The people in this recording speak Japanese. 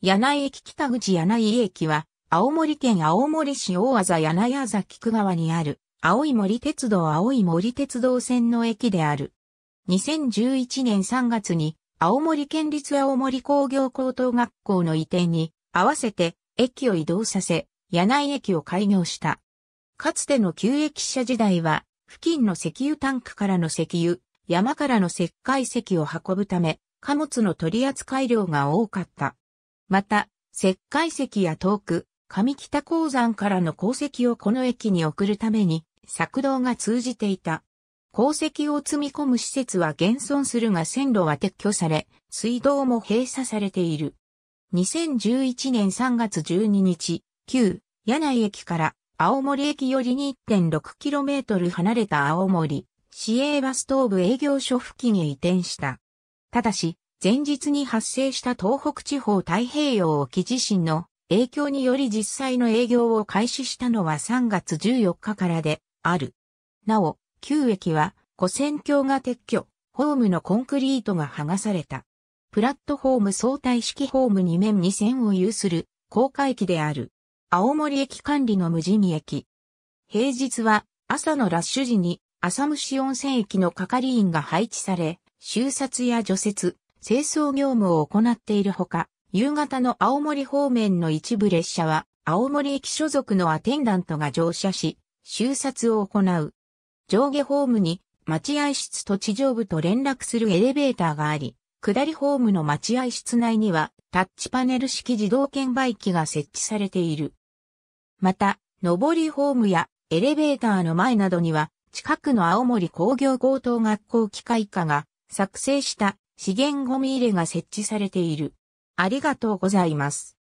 柳井駅北口柳井駅は、青森県青森市大和柳谷崎区川にある、青い森鉄道青い森鉄道線の駅である。2011年3月に、青森県立青森工業高等学校の移転に、合わせて、駅を移動させ、柳井駅を開業した。かつての旧駅舎時代は、付近の石油タンクからの石油、山からの石灰石を運ぶため、貨物の取扱量が多かった。また、石灰石や遠く、上北鉱山からの鉱石をこの駅に送るために、作動が通じていた。鉱石を積み込む施設は現存するが線路は撤去され、水道も閉鎖されている。2011年3月12日、旧柳井駅から青森駅より2 6 k m 離れた青森市営バス東部営業所付近へ移転した。ただし、前日に発生した東北地方太平洋沖地震の影響により実際の営業を開始したのは3月14日からである。なお、旧駅は、古戦橋が撤去、ホームのコンクリートが剥がされた。プラットホーム相対式ホーム2面2線を有する高架駅である。青森駅管理の無地味駅。平日は朝のラッシュ時に浅虫温泉駅の係員が配置され、収札や除雪、清掃業務を行っているほか、夕方の青森方面の一部列車は、青森駅所属のアテンダントが乗車し、収札を行う。上下ホームに待合室と地上部と連絡するエレベーターがあり、下りホームの待合室内にはタッチパネル式自動券売機が設置されている。また、上りホームやエレベーターの前などには、近くの青森工業高等学校機械科が作成した資源ゴミ入れが設置されている。ありがとうございます。